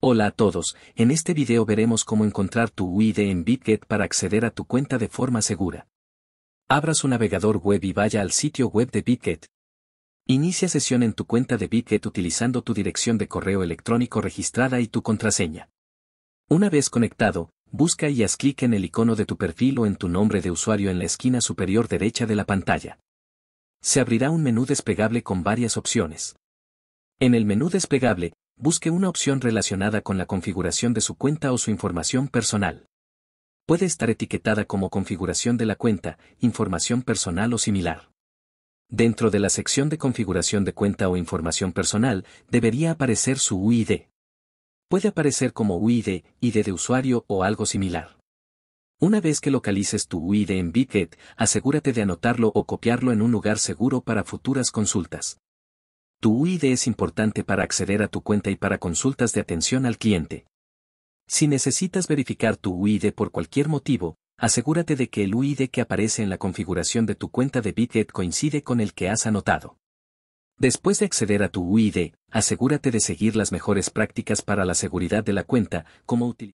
Hola a todos, en este video veremos cómo encontrar tu UID en BitGet para acceder a tu cuenta de forma segura. Abra su navegador web y vaya al sitio web de BitGet. Inicia sesión en tu cuenta de BitGet utilizando tu dirección de correo electrónico registrada y tu contraseña. Una vez conectado, busca y haz clic en el icono de tu perfil o en tu nombre de usuario en la esquina superior derecha de la pantalla. Se abrirá un menú desplegable con varias opciones. En el menú desplegable, busque una opción relacionada con la configuración de su cuenta o su información personal. Puede estar etiquetada como configuración de la cuenta, información personal o similar. Dentro de la sección de configuración de cuenta o información personal debería aparecer su UID. Puede aparecer como UID, ID de usuario o algo similar. Una vez que localices tu UID en Bitget, asegúrate de anotarlo o copiarlo en un lugar seguro para futuras consultas. Tu UID es importante para acceder a tu cuenta y para consultas de atención al cliente. Si necesitas verificar tu UID por cualquier motivo, asegúrate de que el UID que aparece en la configuración de tu cuenta de Bitget coincide con el que has anotado. Después de acceder a tu UID, asegúrate de seguir las mejores prácticas para la seguridad de la cuenta, como utilizar